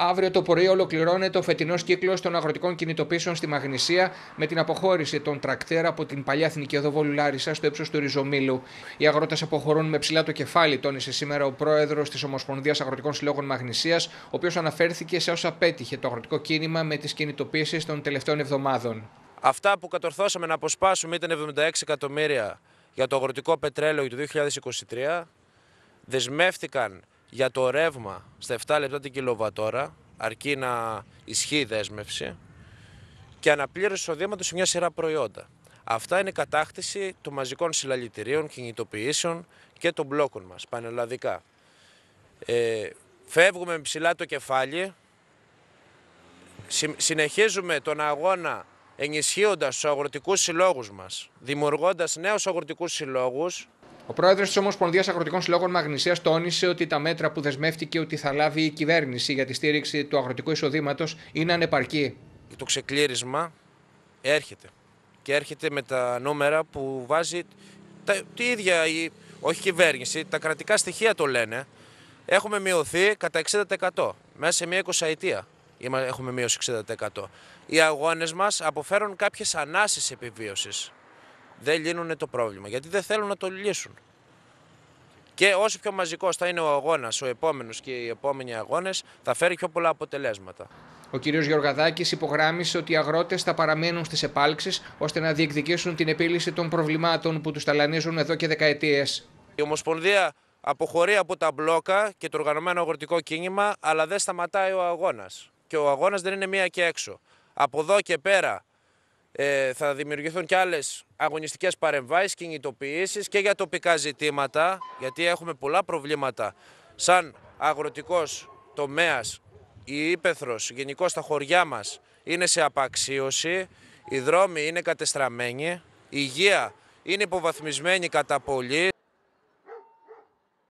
Αύριο το πρωί ολοκληρώνεται ο φετινός κύκλος των αγροτικών κινητοποίησεων στη Μαγνησία με την αποχώρηση των τρακτέρ από την παλιά εθνική οδό Βόλου Λάρισα στο ύψος του Ριζομήλου. Οι αγρότες αποχωρούν με ψηλά το κεφάλι, τόνισε σήμερα ο πρόεδρος της Ομοσπονδίας Αγροτικών Συλλόγων Μαγνησίας, ο οποίος αναφέρθηκε σε όσα πέτυχε το αγροτικό κίνημα με τις κινητοποίησεις των τελευταίων εβδομάδων. Αυτά που κατορθώσαμε να αποσπάσουμε ήταν 76 εκατομμύρια για το αγροτικό πετρέλαιο του 2023. Δεσμεύτηκαν για το ρεύμα στα 7 λεπτά την κιλοβατόρα, αρκεί να ισχύει η δέσμευση και αναπλήρωση εισοδήματο σε μια σειρά προϊόντα. Αυτά είναι η κατάκτηση των μαζικών συλλαλητηρίων, κινητοποιήσεων και των μπλόκων μας πανελλαδικά. Ε, φεύγουμε με ψηλά το κεφάλι, συνεχίζουμε τον αγώνα ενισχύοντας τους αγροτικούς συλλόγους μας, δημιουργώντας νέους αγροτικούς συλλόγους, ο πρόεδρος της Ομοσπονδίας Αγροτικών Συλλόγων Μαγνησίας τόνισε ότι τα μέτρα που δεσμεύτηκε ότι θα λάβει η κυβέρνηση για τη στήριξη του αγροτικού εισοδήματος είναι ανεπαρκή. Το ξεκλήρισμα έρχεται. Και έρχεται με τα νούμερα που βάζει τα, τη ίδια, η, όχι κυβέρνηση, τα κρατικά στοιχεία το λένε. Έχουμε μειωθεί κατά 60%. Μέσα σε μια εικοσαετία έχουμε μείωση 60%. Οι αγώνες μας αποφέρουν κάποιες ανάσει επιβίωσης δεν λύνουν το πρόβλημα. Γιατί δεν θέλουν να το λύσουν. Και όσο πιο μαζικός θα είναι ο αγώνας, ο επόμενος και οι επόμενοι αγώνες, θα φέρει πιο πολλά αποτελέσματα. Ο κ. Γεωργαδάκης υπογράμμισε ότι οι αγρότες θα παραμένουν στις επάλξεις ώστε να διεκδικήσουν την επίλυση των προβλημάτων που τους ταλανίζουν εδώ και δεκαετίες. Η Ομοσπονδία αποχωρεί από τα μπλόκα και το οργανωμένο αγροτικό κίνημα, αλλά δεν σταματάει ο αγώνας. Και ο αγώνας δεν είναι μία και έξω. Από εδώ και πέρα ε, θα δημιουργηθούν και άλλες αγωνιστικές παρεμβάσεις, κινητοποιήσεις και για τοπικά ζητήματα, γιατί έχουμε πολλά προβλήματα σαν αγροτικός τομέας. Η ύπεθρος γενικώ στα χωριά μας είναι σε απαξίωση, οι δρόμοι είναι κατεστραμμένοι, η υγεία είναι υποβαθμισμένη κατά πολύ.